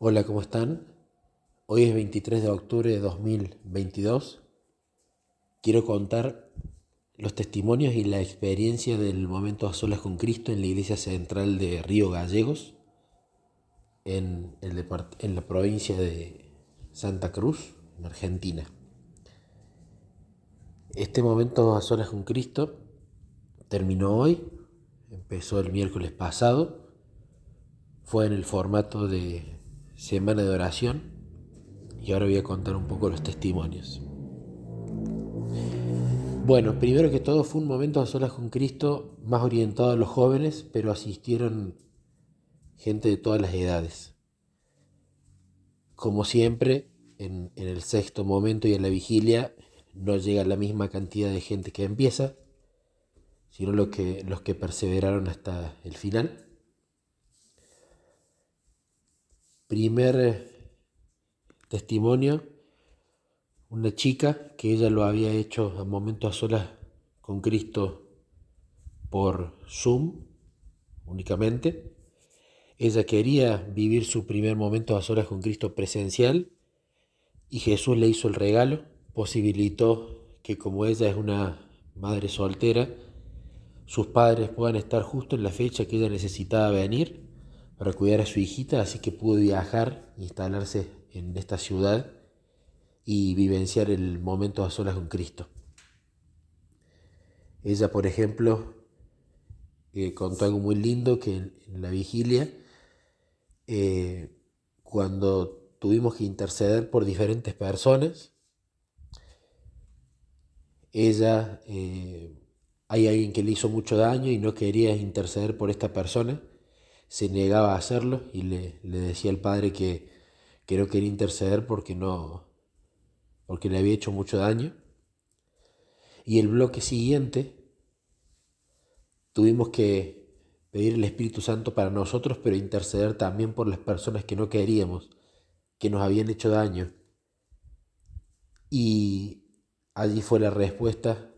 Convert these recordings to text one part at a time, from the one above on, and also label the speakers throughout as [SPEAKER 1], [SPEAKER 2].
[SPEAKER 1] Hola, ¿cómo están? Hoy es 23 de octubre de 2022. Quiero contar los testimonios y la experiencia del momento a solas con Cristo en la iglesia central de Río Gallegos, en, el en la provincia de Santa Cruz, en Argentina. Este momento a solas con Cristo terminó hoy, empezó el miércoles pasado, fue en el formato de semana de oración y ahora voy a contar un poco los testimonios. Bueno, primero que todo fue un momento a solas con Cristo más orientado a los jóvenes, pero asistieron gente de todas las edades. Como siempre, en, en el sexto momento y en la vigilia no llega la misma cantidad de gente que empieza, sino lo que, los que perseveraron hasta el final. primer eh, testimonio, una chica que ella lo había hecho a momentos a solas con Cristo por Zoom únicamente. Ella quería vivir su primer momento a solas con Cristo presencial y Jesús le hizo el regalo, posibilitó que como ella es una madre soltera, sus padres puedan estar justo en la fecha que ella necesitaba venir para cuidar a su hijita, así que pudo viajar, instalarse en esta ciudad y vivenciar el momento a solas con Cristo. Ella, por ejemplo, eh, contó algo muy lindo que en, la vigilia, eh, cuando tuvimos que interceder por diferentes personas, ella, eh, hay alguien que le hizo mucho daño y no quería interceder por esta persona, se negaba a hacerlo y le, decía al padre que, no quería interceder porque no porque le había hecho mucho daño. Y el bloque siguiente tuvimos que pedir el Espíritu Santo para nosotros, pero interceder también por las personas que no queríamos, que nos habían hecho daño. Y allí fue la respuesta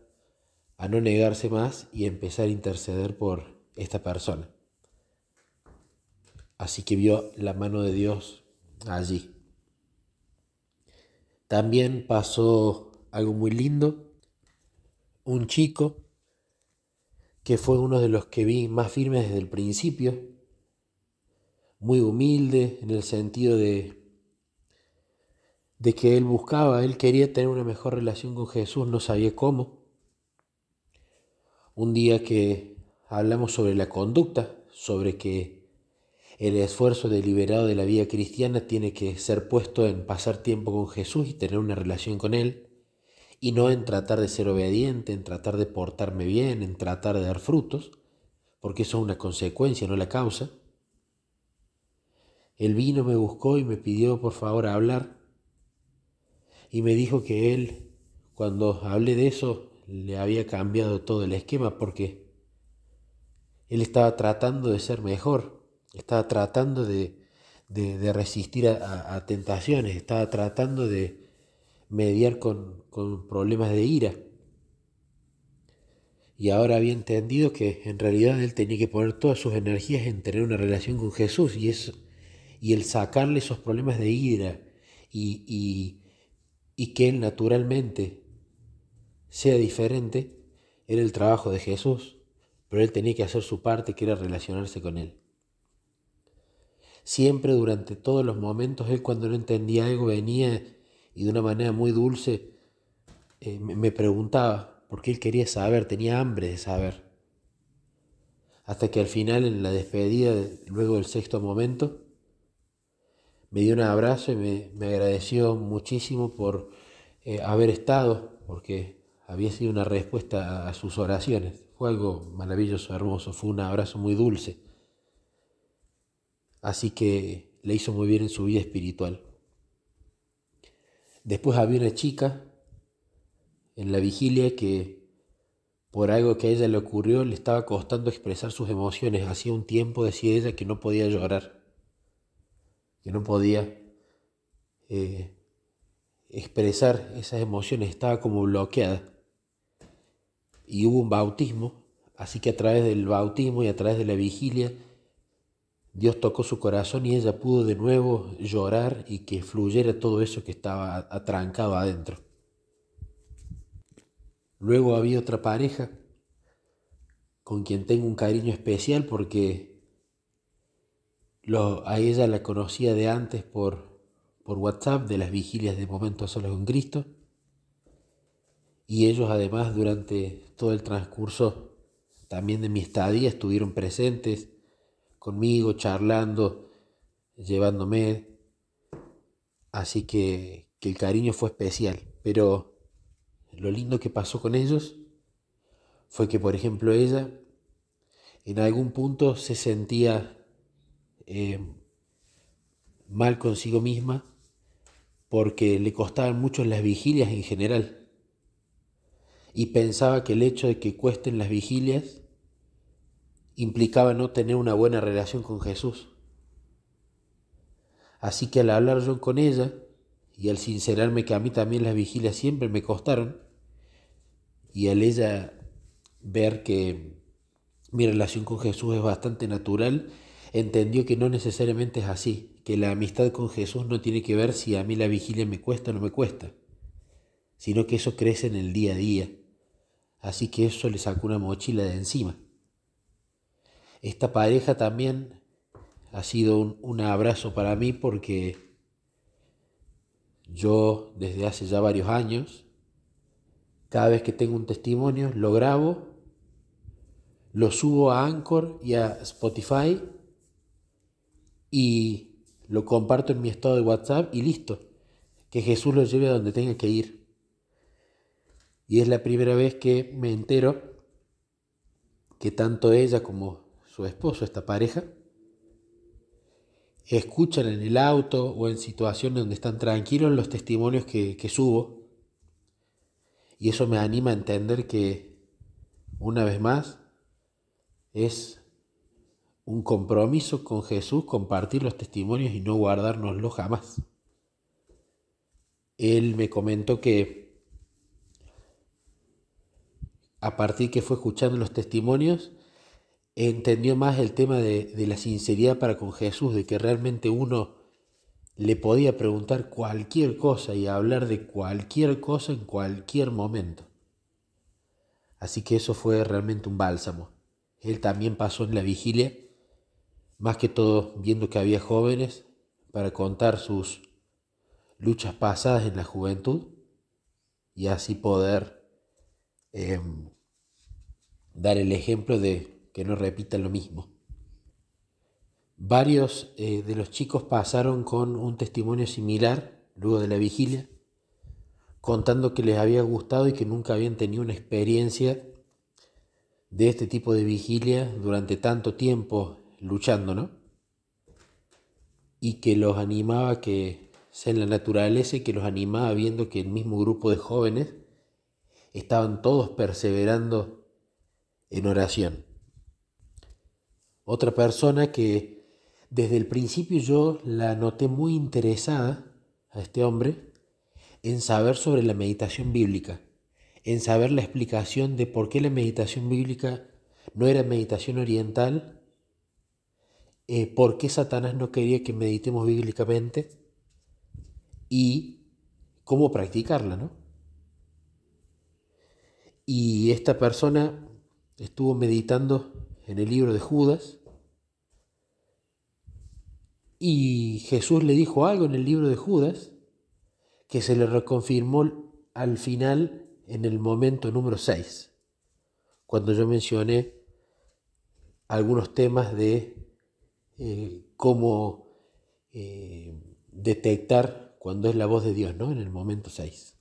[SPEAKER 1] a no negarse más y empezar a interceder por esta persona. Así que vio la mano de Dios allí. También pasó algo muy lindo. Un chico que fue uno de los que vi más firmes desde el principio, muy humilde en el sentido de, de que él buscaba, él quería tener una mejor relación con Jesús, no sabía cómo. Un día que hablamos sobre la conducta, sobre que el esfuerzo deliberado de la vida cristiana tiene que ser puesto en pasar tiempo con Jesús y tener una relación con Él, y no en tratar de ser obediente, en tratar de portarme bien, en tratar de dar frutos, porque eso es una consecuencia, no la causa. El vino me buscó y me pidió por favor hablar, y me dijo que él, cuando hablé de eso, le había cambiado todo el esquema porque él estaba tratando de ser mejor estaba tratando de, resistir a, tentaciones, estaba tratando de mediar con, problemas de ira. Y ahora había entendido que en realidad él tenía que poner todas sus energías en tener una relación con Jesús y, es y el sacarle esos problemas de ira y, y, y que él naturalmente sea diferente era el trabajo de Jesús, pero él tenía que hacer su parte que era relacionarse con él. Siempre durante todos los momentos, él cuando no entendía algo venía y de una manera muy dulce eh, me preguntaba, porque él quería saber, tenía hambre de saber. Hasta que al final, en la despedida, luego del sexto momento, me dio un abrazo y me, agradeció muchísimo por eh, haber estado, porque había sido una respuesta a sus oraciones. Fue algo maravilloso, hermoso, fue un abrazo muy dulce. Así que le hizo muy bien en su vida espiritual. Después había una chica en la vigilia que por algo que a ella le ocurrió le estaba costando expresar sus emociones. Hacía un tiempo decía ella que no podía llorar, que no podía eh, expresar esas emociones, estaba como bloqueada. Y hubo un bautismo, así que a través del bautismo y a través de la vigilia Dios tocó su corazón y ella pudo de nuevo llorar y que fluyera todo eso que estaba atrancado adentro. Luego había otra pareja con quien tengo un cariño especial porque a ella la conocía de antes por, por WhatsApp de las vigilias de Momentos Solos con Cristo y ellos además durante todo el transcurso también de mi estadía estuvieron presentes conmigo, charlando, llevándome. Así que, el cariño fue especial. Pero lo lindo que pasó con ellos fue que, por ejemplo, ella en algún punto se sentía eh, mal consigo misma porque le costaban mucho las vigilias en general. Y pensaba que el hecho de que cuesten las vigilias implicaba no tener una buena relación con Jesús. Así que al hablar yo con ella y al sincerarme que a mí también las vigilias siempre me costaron, y al ella ver que mi relación con Jesús es bastante natural, entendió que no necesariamente es así, que la amistad con Jesús no tiene que ver si a mí la vigilia me cuesta o no me cuesta, sino que eso crece en el día a día. Así que eso le sacó una mochila de encima. Esta pareja también ha sido un, abrazo para mí porque yo desde hace ya varios años, cada vez que tengo un testimonio, lo grabo, lo subo a Anchor y a Spotify y lo comparto en mi estado de WhatsApp y listo. Que Jesús lo lleve a donde tenga que ir. Y es la primera vez que me entero que tanto ella como su esposo, esta pareja, escuchan en el auto o en situaciones donde están tranquilos los testimonios que, subo. Y eso me anima a entender que, una vez más, es un compromiso con Jesús compartir los testimonios y no guardárnoslos jamás. Él me comentó que a partir que fue escuchando los testimonios, entendió más el tema de, la sinceridad para con Jesús, de que realmente uno le podía preguntar cualquier cosa y hablar de cualquier cosa en cualquier momento. Así que eso fue realmente un bálsamo. Él también pasó en la vigilia, más que todo viendo que había jóvenes para contar sus luchas pasadas en la juventud y así poder em, dar el ejemplo de que no repita lo mismo. Varios eh, de los chicos pasaron con un testimonio similar luego de la vigilia, contando que les había gustado y que nunca habían tenido una experiencia de este tipo de vigilia durante tanto tiempo luchando, ¿no? Y que los animaba que sea en la naturaleza y que los animaba viendo que el mismo grupo de jóvenes estaban todos perseverando en oración. Otra persona que desde el principio yo la noté muy interesada a este hombre en saber sobre la meditación bíblica, en saber la explicación de por qué la meditación bíblica no era meditación oriental, eh, por qué Satanás no quería que meditemos bíblicamente y cómo practicarla, ¿no? Y esta persona estuvo meditando en el libro de Judas. Y Jesús le dijo algo en el libro de Judas que se le reconfirmó al final en el momento número 6, cuando yo mencioné algunos temas de eh, cómo eh, detectar cuando es la voz de Dios, ¿no? En el momento 6.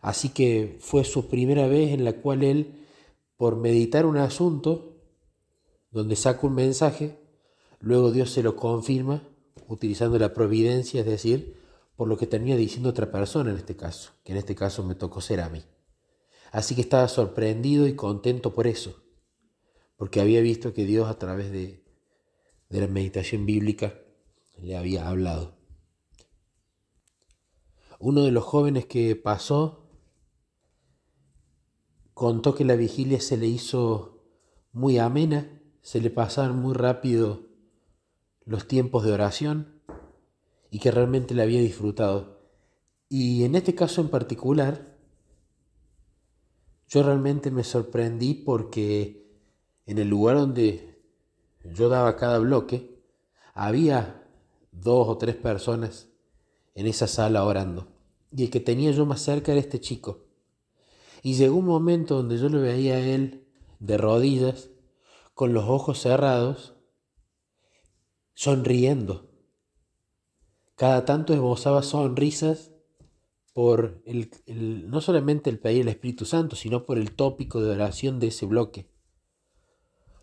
[SPEAKER 1] Así que fue su primera vez en la cual él, por meditar un asunto, donde saca un mensaje, luego Dios se lo confirma utilizando la providencia, es decir, por lo que tenía diciendo otra persona en este caso, que en este caso me tocó ser a mí. Así que estaba sorprendido y contento por eso, porque había visto que Dios a través de, de la meditación bíblica le había hablado. Uno de los jóvenes que pasó contó que la vigilia se le hizo muy amena se le pasaban muy rápido los tiempos de oración y que realmente le había disfrutado. Y en este caso en particular, yo realmente me sorprendí porque en el lugar donde yo daba cada bloque, había dos o tres personas en esa sala orando. Y el que tenía yo más cerca era este chico. Y llegó un momento donde yo lo veía a él de rodillas con los ojos cerrados, sonriendo. Cada tanto esbozaba sonrisas por el, no solamente el pedir el Espíritu Santo, sino por el tópico de oración de ese bloque.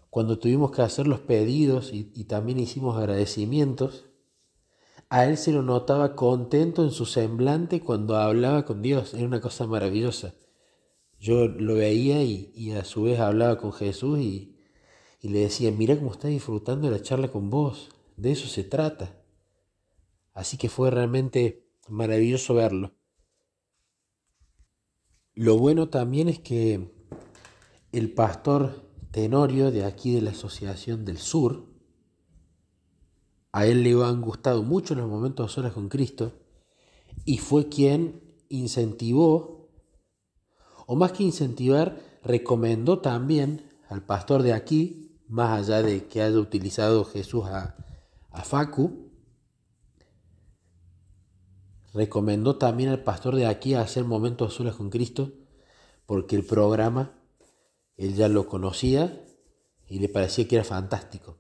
[SPEAKER 1] Cuando tuvimos que hacer los pedidos y, también hicimos agradecimientos, a él se lo notaba contento en su semblante cuando hablaba con Dios. Era una cosa maravillosa. Yo lo veía y, y a su vez hablaba con Jesús y, y le decía, mira cómo está disfrutando la charla con vos, de eso se trata. Así que fue realmente maravilloso verlo. Lo bueno también es que el pastor Tenorio de aquí de la Asociación del Sur, a él le han gustado mucho los momentos a solas con Cristo y fue quien incentivó, o más que incentivar, recomendó también al pastor de aquí más allá de que haya utilizado Jesús a, Facu, recomendó también al pastor de aquí a hacer momentos solas con Cristo, porque el programa él ya lo conocía y le parecía que era fantástico.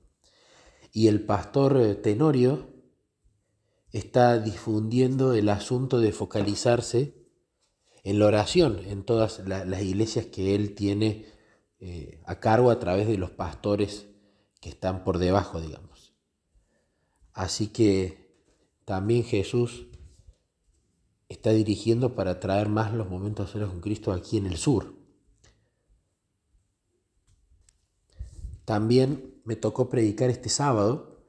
[SPEAKER 1] Y el pastor eh, Tenorio está difundiendo el asunto de focalizarse en la oración en todas las iglesias que él tiene eh, a cargo a través de los pastores que están por debajo, digamos. Así que también Jesús está dirigiendo para traer más los momentos solos con Cristo aquí en el sur. También me tocó predicar este sábado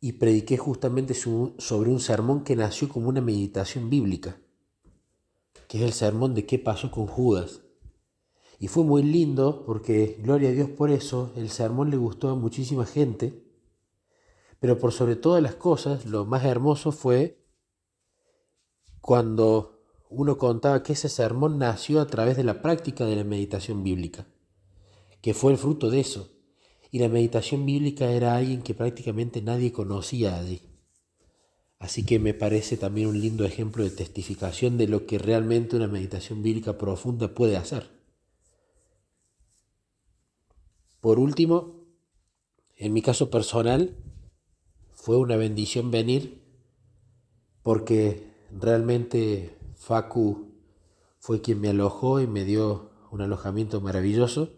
[SPEAKER 1] y prediqué justamente sobre un sermón que nació como una meditación bíblica, que es el sermón de qué pasó con Judas. Y fue muy lindo porque, gloria a Dios por eso, el sermón le gustó a muchísima gente. Pero por sobre todas las cosas, lo más hermoso fue cuando uno contaba que ese sermón nació a través de la práctica de la meditación bíblica, que fue el fruto de eso. Y la meditación bíblica era alguien que prácticamente nadie conocía allí. Así que me parece también un lindo ejemplo de testificación de lo que realmente una meditación bíblica profunda puede hacer. Por último, en mi caso personal, fue una bendición venir porque realmente Facu fue quien me alojó y me dio un alojamiento maravilloso.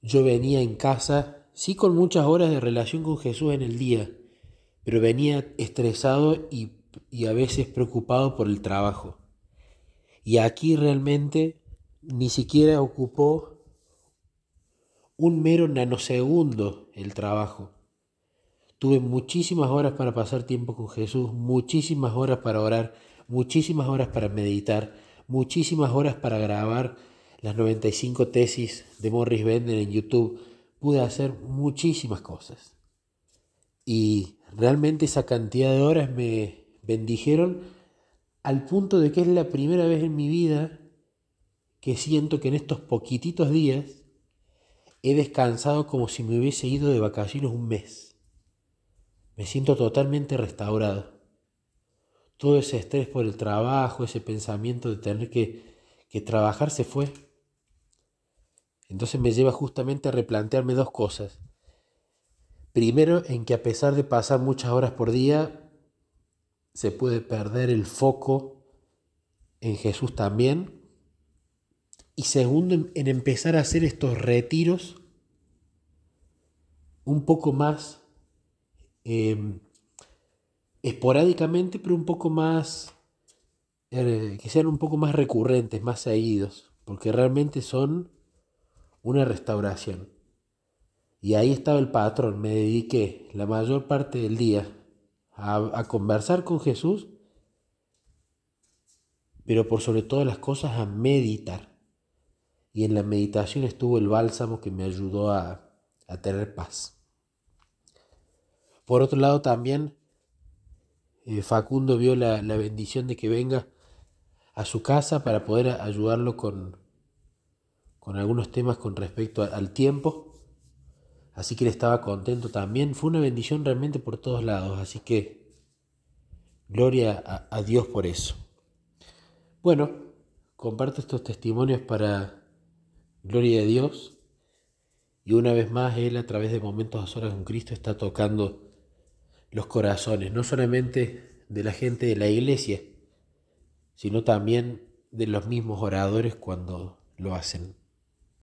[SPEAKER 1] Yo venía en casa, sí con muchas horas de relación con Jesús en el día, pero venía estresado y, y a veces preocupado por el trabajo. Y aquí realmente ni siquiera ocupó un mero nanosegundo el trabajo. Tuve muchísimas horas para pasar tiempo con Jesús, muchísimas horas para orar, muchísimas horas para meditar, muchísimas horas para grabar las 95 tesis de Morris Bender en YouTube. Pude hacer muchísimas cosas. Y realmente esa cantidad de horas me bendijeron al punto de que es la primera vez en mi vida que siento que en estos poquititos días He descansado como si me hubiese ido de vacaciones un mes. Me siento totalmente restaurado. Todo ese estrés por el trabajo, ese pensamiento de tener que, trabajar se fue. Entonces me lleva justamente a replantearme dos cosas. Primero, en que a pesar de pasar muchas horas por día, se puede perder el foco en Jesús también, y segundo, en empezar a hacer estos retiros un poco más em, esporádicamente, pero un poco más, eh, que sean un poco más recurrentes, más seguidos, porque realmente son una restauración. Y ahí estaba el patrón, me dediqué la mayor parte del día a, a conversar con Jesús, pero por sobre todas las cosas a meditar y en la meditación estuvo el bálsamo que me ayudó a, tener paz. Por otro lado también eh, Facundo vio la, bendición de que venga a su casa para poder ayudarlo con, con algunos temas con respecto al tiempo. Así que él estaba contento también. Fue una bendición realmente por todos lados. Así que gloria a Dios por eso. Bueno, comparto estos testimonios para Gloria a Dios. Y una vez más, Él a través de momentos a horas con Cristo está tocando los corazones, no solamente de la gente de la iglesia, sino también de los mismos oradores cuando lo hacen.